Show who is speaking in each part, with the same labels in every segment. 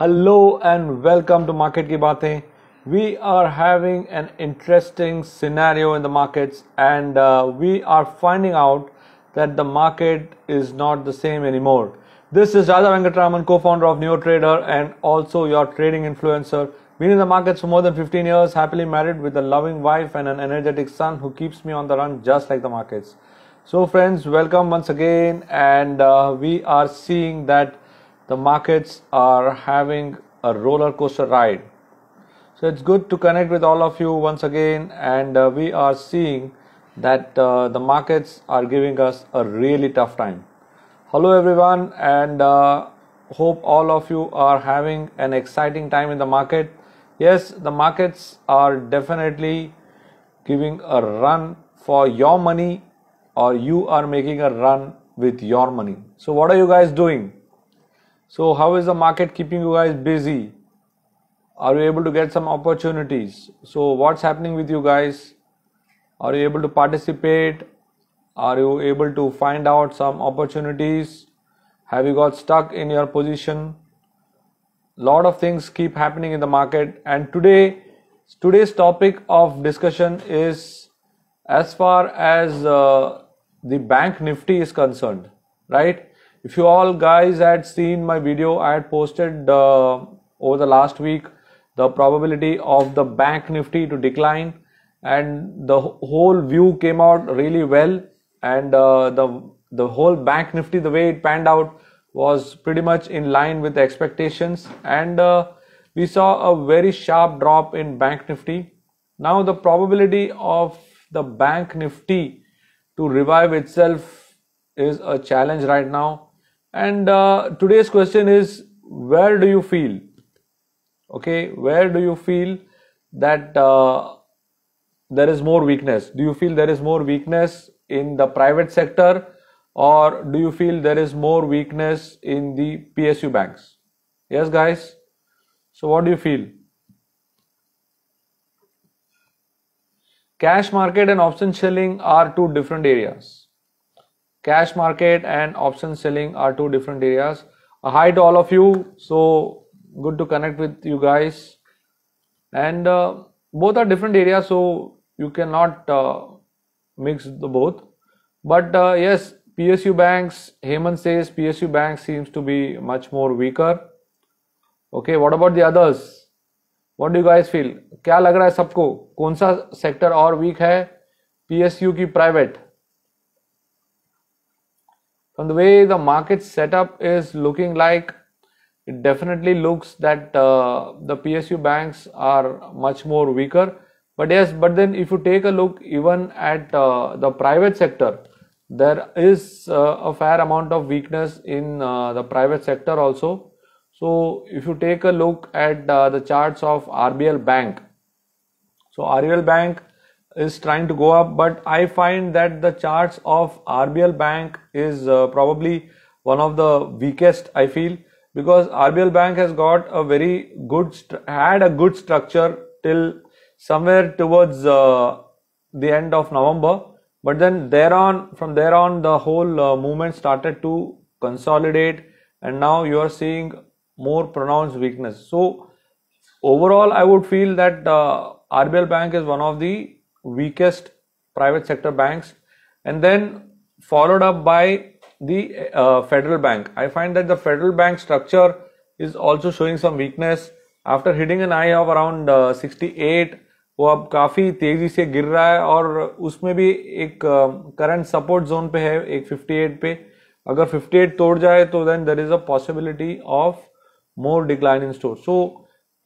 Speaker 1: Hello and welcome to Market Ki Baatein. We are having an interesting scenario in the markets, and uh, we are finding out that the market is not the same anymore. This is Raja Venkatraman, co-founder of NeoTrader and also your trading influencer. Been in the markets for more than 15 years, happily married with a loving wife and an energetic son who keeps me on the run just like the markets. So friends, welcome once again and uh, we are seeing that the markets are having a roller coaster ride. So it's good to connect with all of you once again, and uh, we are seeing that uh, the markets are giving us a really tough time. Hello, everyone, and uh, hope all of you are having an exciting time in the market. Yes, the markets are definitely giving a run for your money, or you are making a run with your money. So, what are you guys doing? So, how is the market keeping you guys busy? Are you able to get some opportunities? So, what's happening with you guys? Are you able to participate? Are you able to find out some opportunities? Have you got stuck in your position? Lot of things keep happening in the market, and today, today's topic of discussion is as far as uh, the bank Nifty is concerned, right? if you all guys had seen my video i had posted uh, over the last week the probability of the bank nifty to decline and the whole view came out really well and uh, the the whole bank nifty the way it panned out was pretty much in line with expectations and uh, we saw a very sharp drop in bank nifty now the probability of the bank nifty to revive itself is a challenge right now and uh, today's question is where do you feel? Okay, where do you feel that uh, there is more weakness? Do you feel there is more weakness in the private sector or do you feel there is more weakness in the PSU banks? Yes, guys. So, what do you feel? Cash market and option selling are two different areas cash market and option selling are two different areas uh, hi to all of you so good to connect with you guys and uh, both are different areas so you cannot uh, mix the both but uh, yes psu banks Heyman says psu bank seems to be much more weaker okay what about the others what do you guys feel क्या लग रहा है सबको कौन सा sector और weak है PSU की private from the way the market setup is looking like, it definitely looks that uh, the PSU banks are much more weaker. But yes, but then if you take a look even at uh, the private sector, there is uh, a fair amount of weakness in uh, the private sector also. So if you take a look at uh, the charts of RBL Bank, so RBL Bank is trying to go up but i find that the charts of rbl bank is uh, probably one of the weakest i feel because rbl bank has got a very good had a good structure till somewhere towards uh, the end of november but then there on from there on the whole uh, movement started to consolidate and now you are seeing more pronounced weakness so overall i would feel that uh, rbl bank is one of the weakest private sector banks and then followed up by the uh, federal bank i find that the federal bank structure is also showing some weakness after hitting an eye of around uh, 68 वो अब काफ़ी तेज़ी से गिर रहा है और उसमें भी एक करंट सपोर्ट जोन पे है एक 58 पे अगर 58 तोड़ जाए तो then there is a possibility of more decline in store so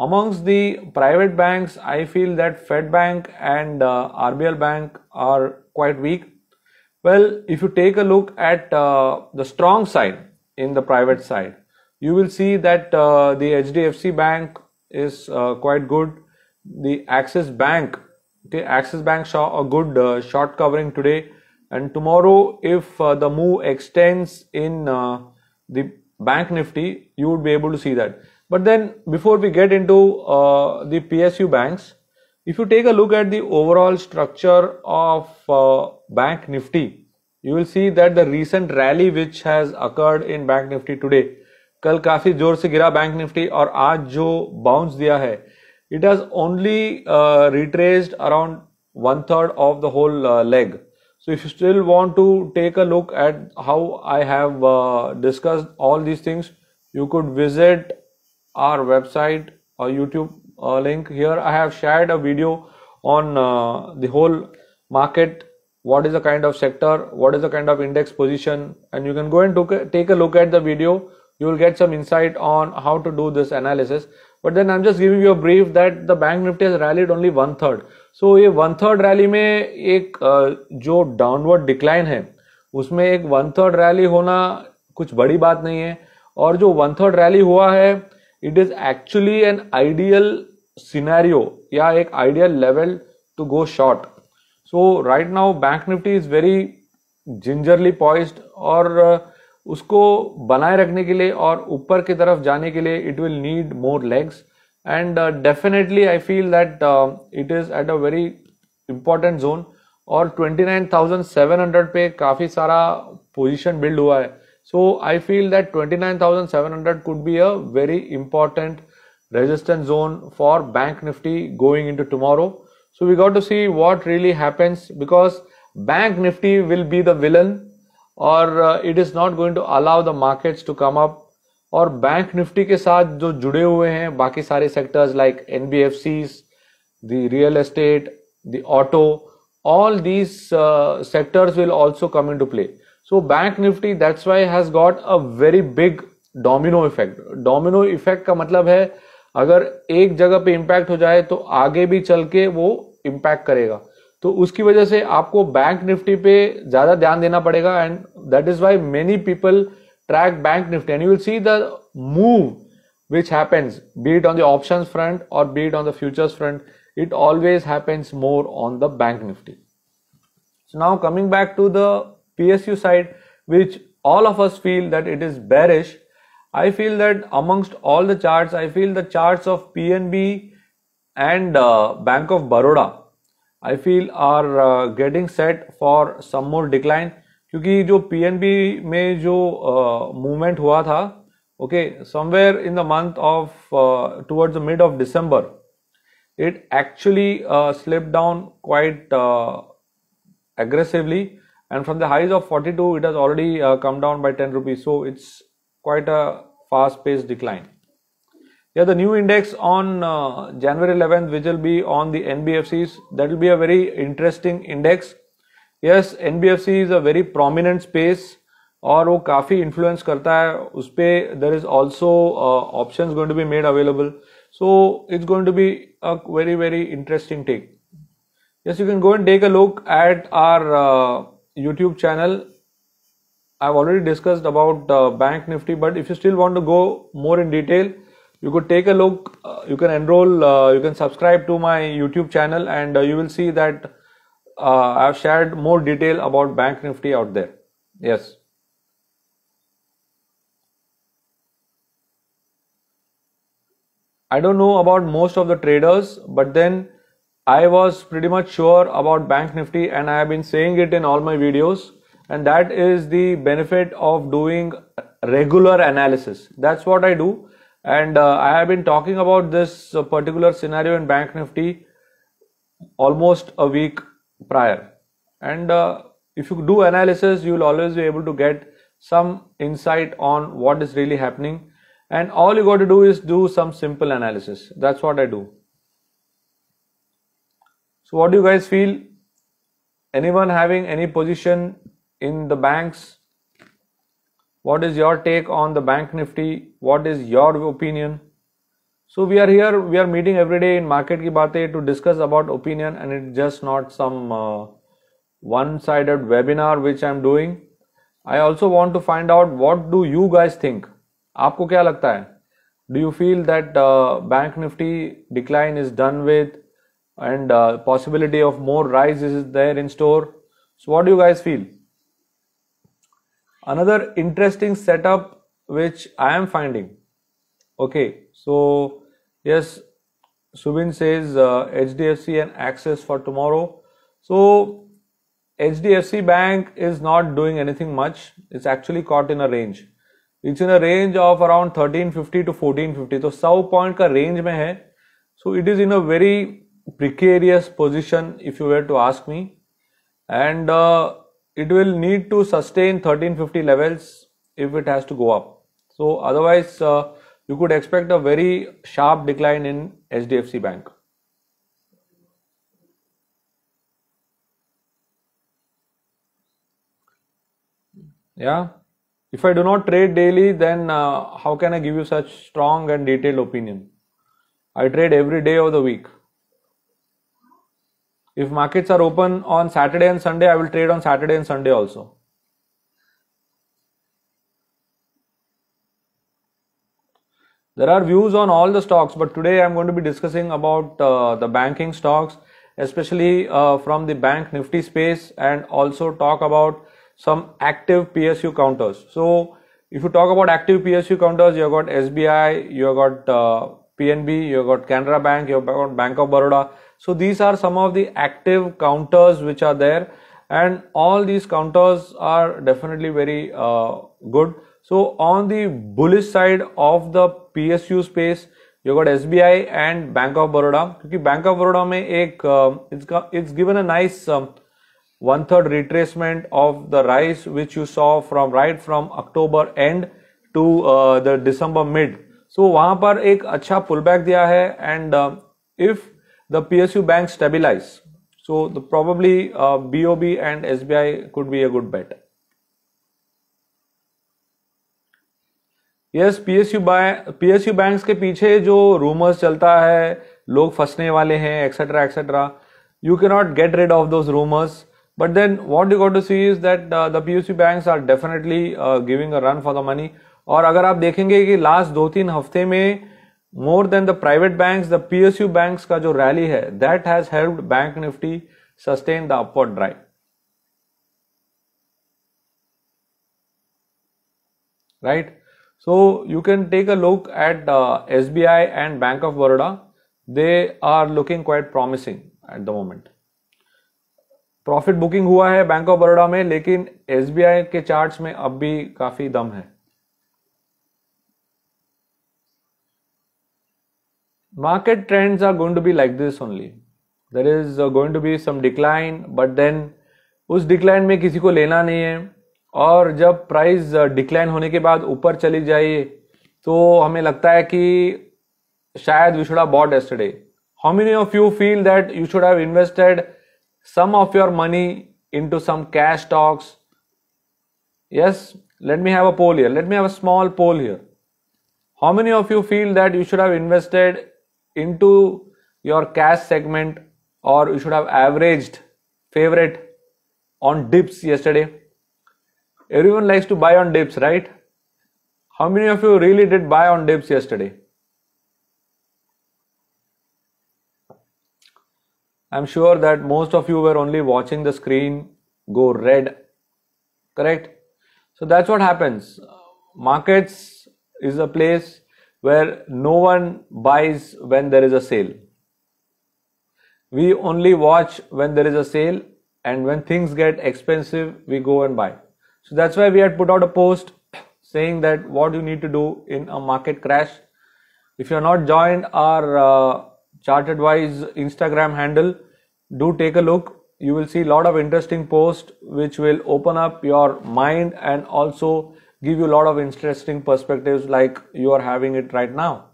Speaker 1: Amongst the private banks, I feel that Fed Bank and uh, RBL Bank are quite weak. Well, if you take a look at uh, the strong side in the private side, you will see that uh, the HDFC Bank is uh, quite good. The Axis Bank, okay, Axis Bank saw a good uh, short covering today, and tomorrow, if uh, the move extends in the Bank Nifty, you would be able to see that but then before we get into uh, the PSU banks, if you take a look at the overall structure of uh, Bank Nifty, you will see that the recent rally which has occurred in Bank Nifty today, कल काफी जोर से गिरा bank Nifty और आज जो bounce दिया है it has only retraced around one third of the whole leg so if you still want to take a look at how I have discussed all these things you could visit our website or youtube uh, link here i have shared a video on uh, the whole market what is the kind of sector what is the kind of index position and you can go and take a look at the video you will get some insight on how to do this analysis but then i'm just giving you a brief that the bank nifty has rallied only one third so ये one third rally में एक जो downward decline है उसमें एक one third rally होना कुछ बड़ी बात नहीं है और जो वन थर्ड rally हुआ है it is actually an ideal scenario या एक ideal level to go short so right now Bank Nifty is very gingerly poised और uh, उसको बनाए रखने के लिए और ऊपर की तरफ जाने के लिए it will need more legs and definitely I feel that it is at a very important zone और 29,700 पे काफ़ी सारा पोजीशन बिल्ड हुआ है So I feel that 29,700 could be a very important resistance zone for Bank Nifty going into tomorrow. So we got to see what really happens because Bank Nifty will be the villain or uh, it is not going to allow the markets to come up or Bank Nifty ke saath jo sectors like NBFCs, the real estate, the auto, all these uh, sectors will also come into play. So Bank Nifty that's why has got a very big domino effect. Domino effect ka matlab hai agar ek jagah pe impact ho jaye to aage bhi chal ke wo impact karega तो उसकी वजह से आपको bank Nifty पे ज्यादा ध्यान देना पड़ेगा and that is why many people track Bank Nifty and you will see the move which happens be it on the options front or be it on the futures front it always happens more on the bank nifty so now coming back to the PSU side, which all of us feel that it is bearish, I feel that amongst all the charts, I feel the charts of PNB and uh, Bank of Baroda, I feel are uh, getting set for some more decline. क्योंकि जो PNB में जो movement uh, हुआ था okay somewhere in the month of uh, towards the mid of december it actually uh, slipped down quite uh, aggressively and from the highs of 42 it has already uh, come down by 10 rupees so it's quite a fast paced decline yeah the new index on uh, january 11th which will be on the nbfcs that will be a very interesting index yes nbfc is a very prominent space or kafi influence karta करता है उस पर there is also option going to be made available so it's going to be a very very interesting take yes you can go and take a YouTube channel, I've already discussed about uh, Bank Nifty, but if you still want to go more in detail, you could take a look. Uh, you can enroll, uh, you can subscribe to my YouTube channel, and uh, you will see that uh, I've shared more detail about Bank Nifty out there. Yes. I don't know about most of the traders, but then I was pretty much sure about Bank Nifty and I have been saying it in all my videos and that is the benefit of doing regular analysis. That's what I do and uh, I have been talking about this uh, particular scenario in Bank Nifty almost a week prior and uh, if you do analysis you will always be able to get some insight on what is really happening and all you got to do is do some simple analysis that's what i do so what do you guys feel? Anyone having any position in the banks? What is your take on the bank nifty? What is your opinion? So we are here, we are meeting every day in Market Ki Baate to discuss about opinion and it's just not some uh, one-sided webinar which I am doing. I also want to find out what do you guys think? आपको क्या लगता है? Do you feel that uh, bank nifty decline is done with? and uh, possibility of more rise is there in store. So what do you guys feel? Another interesting setup which I am finding. Okay, so yes, Subin says uh, HDFC and Access for tomorrow. So HDFC Bank is not doing anything much. It's actually caught in a range. It's in a range of around 1350 to 1450. So 100 point ka range hai. So it is in a very precarious position if you were to ask me and uh, it will need to sustain 1350 levels if it has to go up so otherwise uh, you could expect a very sharp decline in HDFC bank yeah if i do not trade daily then uh, how can i give you such strong and detailed opinion i trade every day of the week if markets are open on Saturday and Sunday, I will trade on Saturday and Sunday also. There are views on all the stocks, but today I'm going to be discussing about uh, the banking stocks, especially uh, from the bank Nifty space, and also talk about some active PSU counters. So, if you talk about active PSU counters, you have got SBI, you have got uh, PNB, you have got Canara Bank, you have got Bank of Baroda. So these are some of the active counters which are there and all these counters are definitely very uh, good. So on the bullish side of the PSU space, you got SBI and Bank of Baroda. Because Bank of Baroda में एक um, it's it's given a nice um, one third retracement of the rise which you saw from right from October end to uh, the December mid. So वहाँ पर एक अच्छा pullback दिया है and uh, if the PSU banks stabilize. So the probably uh, BOB and SBI could be a good bet. Yes PSU PSU banks के पीछे जो rumours चलता है लोग फंसने वाले हैं etcetera etcetera you can not get rid of those rumours but then what you got to see is that the PSU banks are definitely giving a run for the money और अगर आप देखेंगे कि लास्ट दो तीन हफ्ते में more than the private bank the PSU banks का जो रैली है that has helped Bank Nifty sustain the upward drive right so you can take a look at S B I and Bank of Baroda they are looking quite promising at the moment profit booking हुआ है bank of Baroda में लेकिन SBI के chart में अब भी काफी दम है market trends are going to be like this only there is going to be some decline but then उस डिक्लाइन में किसी को लेना नहीं है और जब प्राइस डिक्लाइन होने के बाद ऊपर चली जाए तो हमें लगता है कि शायद we should have bought yesterday how many of you feel that you should have invested some of your money into some cash stocks yes let me have a poll here let me have a small poll here how many of you feel that you should have invested into your cash segment or you should have averaged favorite on dips yesterday. Everyone likes to buy on dips, right? How many of you really did buy on dips yesterday? I'm sure that most of you were only watching the screen go red, correct? So that's what happens. Markets is a place where no one buys when there is a sale. We only watch when there is a sale and when things get expensive, we go and buy. So that's why we had put out a post saying that what you need to do in a market crash. If you're not joined our uh, Wise Instagram handle, do take a look. You will see a lot of interesting posts which will open up your mind and also give you a lot of interesting perspectives like you are having it right now.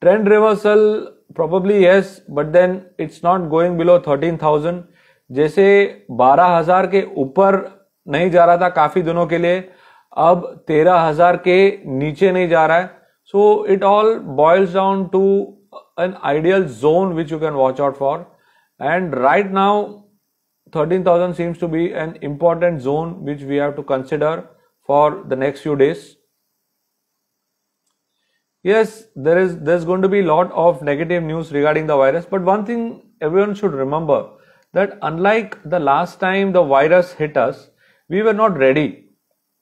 Speaker 1: Trend reversal probably yes, but then it's not going below 13,000. जैसे 12,000 के ऊपर नहीं जा रहा था काफी दिनों के लिए अब 13,000 के नीचे नहीं जा रहा है so it all boils down to an ideal zone which you can watch out for and right now 13,000 seems to be an important zone which we have to consider for the next few days. Yes, there is there's going to be a lot of negative news regarding the virus, but one thing everyone should remember that unlike the last time the virus hit us, we were not ready.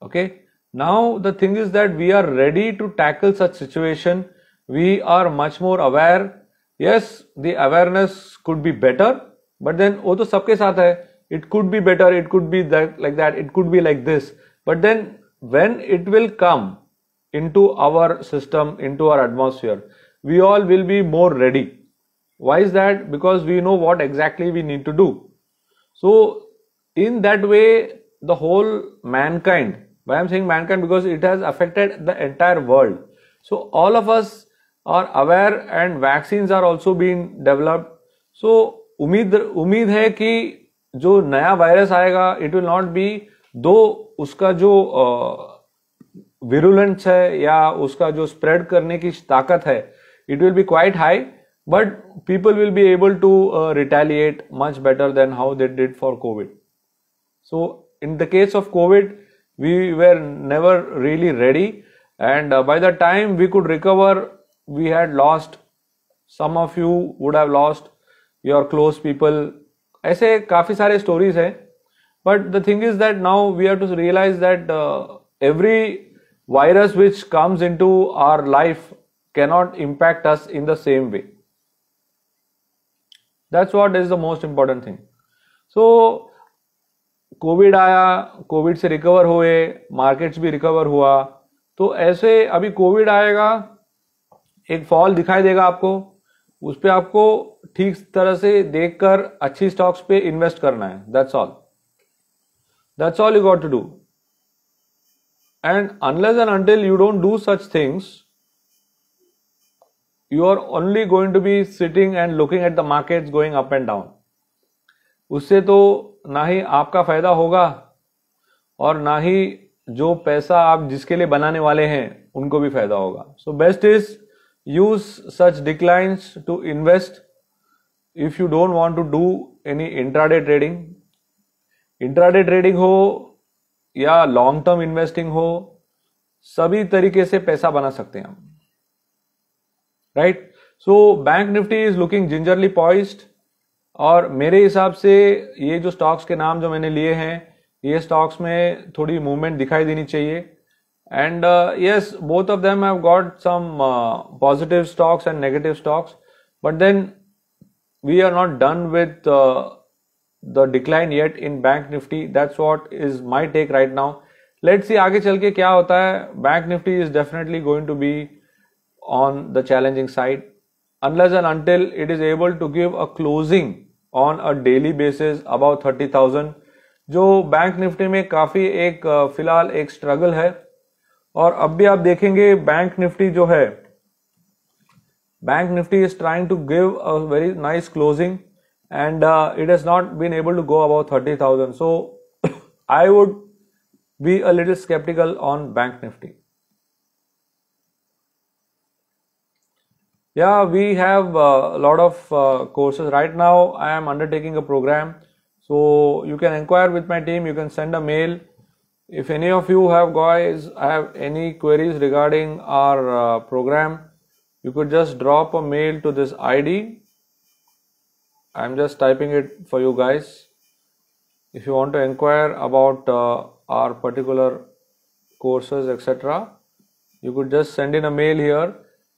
Speaker 1: Okay. Now the thing is that we are ready to tackle such situation. We are much more aware. Yes, the awareness could be better, but then, वो तो सबके साथ है it could be better it could be like that it could be like this but when it will come into our system into our atmosphere we all will be more ready why is that because we know what exactly we need to do so in that way the whole mankind why i'm saying mankind because it has affected the entire world so all of us are aware and vaccines are also being developed so उम्मीद उम्मीद है कि जो नया virus आएगा it will not be दो उसका जो विरुलेंस है या उसका जो स्प्रेड करने की ताकत है it will be quite high but people will be able to retaliate much better than how they did for Covid so in the case of Covid we were never really ready and by the time we could recover we had lost some of you would have lost your close people ऐसे काफ़ी सारे stories हैं but the thing is that now we have to realise that every virus which comes into our life cannot impact us in the same way that's what is the most important thing so Covid आया Covid से recover हुए markets भी recover हुआ तो ऐसे अभी Covid आएगा एक फॉल दिखाई देगा आपको उस पर आपको ठीक तरह से देखकर अच्छी स्टॉक्स पे इन्वेस्ट करना है that's all that's all you got to do and unless and until you don't do such things you are only going to be sitting and looking at the market going up and down उससे तो ना ही आपका फायदा होगा और ना ही जो पैसा आप जिसके लिए बनाने वाले हैं उनको भी फायदा होगा so best is use such declines to invest if you don't want to do any intraday trading intraday trading हो या लॉन्ग टर्म इन्वेस्टिंग हो सभी तरीके से पैसा बना सकते हैं हम right so Bank Nifty is looking gingerly poised और मेरे हिसाब से ये जो स्टॉक्स के नाम जो मैंने लिए हैं ये स्टॉक्स में थोड़ी मूवमेंट दिखाई देनी चाहिए and uh, yes both of them have got some uh, positive stocks and negative stocks but then we are not done with uh, the decline yet in bank nifty that's what is my take right now let's see aage chal kya hota hai bank nifty is definitely going to be on the challenging side unless and until it is able to give a closing on a daily basis above 30000 जो bank Nifty में काफ़ी एक फ़िलहाल एक struggle है और अब भी आप देखेंगे बैंक निफ्टी जो है Bank Nifty is trying to give a very nice closing and it is not been able to go about thirty thousand so I would be a little sceptical on Bank Nifty या we have lot of courses right now I am undertaking a programme so you can enquire with my team you can send a mail If any of you have guys have any queries regarding our uh, program, you could just drop a mail to this ID. I'm just typing it for you guys. If you want to inquire about uh, our particular courses, etc., you could just send in a mail here.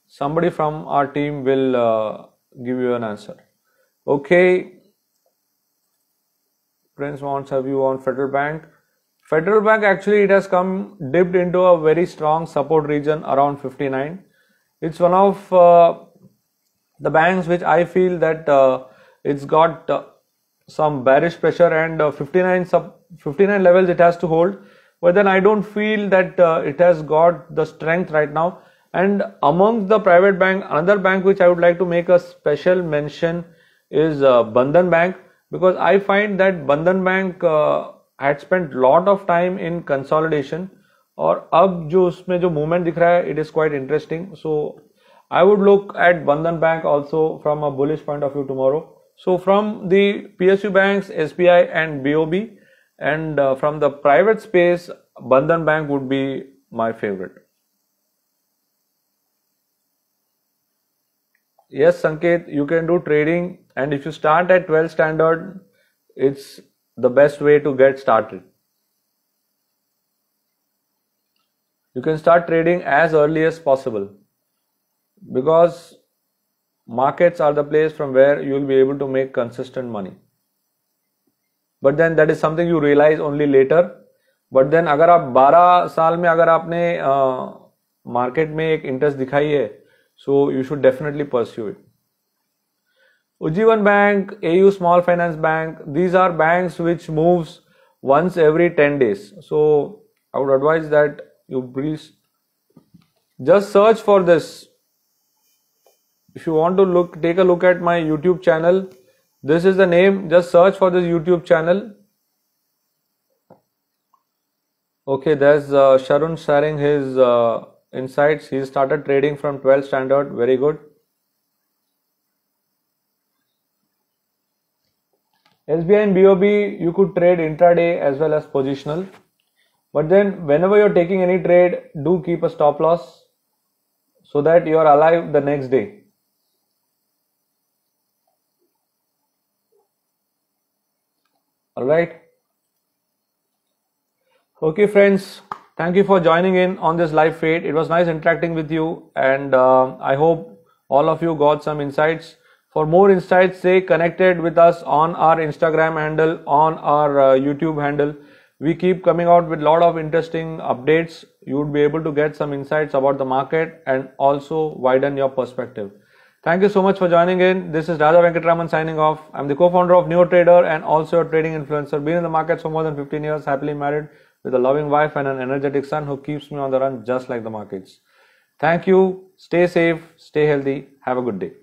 Speaker 1: Somebody from our team will uh, give you an answer. Okay. Prince wants have you on Federal Bank. Federal Bank actually it has come dipped into a very strong support region around 59. It's one of uh, the banks which I feel that uh, it's got uh, some bearish pressure and uh, 59 sub 59 levels it has to hold. But then I don't feel that uh, it has got the strength right now. And amongst the private bank, another bank which I would like to make a special mention is uh, Bandhan Bank because I find that Bandhan Bank I had spend lot of time in consolidation और अब जो उसमें जो movement दिख रहा है it is quite interesting so I would look at Bandhan Bank also from a bullish point of view So from the PSU banks, SBI and BOB and uh, from the private space, Bandhan Bank would be my favorite. Yes, Sanket, you can do trading and if you start at 12 standard, it's the best way to get started. You can start trading as early as possible because markets are the place from where you will be able to make consistent money. But then that is something you realize only later. But then अगर आप 12 साल में अगर आपने market uh, में एक interest दिखाई है so you should definitely pursue it Ujjivan Bank, AU Small Finance Bank, these are banks which moves once every 10 days. So I would advise that you please just search for this. If you want to look, take a look at my YouTube channel. This is the name. Just search for this YouTube channel. Okay, there's uh, Sharun sharing his uh, insights. He started trading from 12 standard. Very good. SBI and BOB you could trade intraday as well as positional. But then whenever you're taking any trade, do keep a stop loss so that you're alive the next day. Alright. Okay friends, thank you for joining in on this live feed. It was nice interacting with you and uh, I hope all of you got some insights. For more insights, stay connected with us on our Instagram handle, on our uh, YouTube handle. We keep coming out with a lot of interesting updates. You would be able to get some insights about the market and also widen your perspective. Thank you so much for joining in. This is Raja Venkatraman signing off. I'm the co-founder of Trader and also a trading influencer. Been in the markets for more than 15 years, happily married with a loving wife and an energetic son who keeps me on the run just like the markets. Thank you. Stay safe, stay healthy. Have a good day.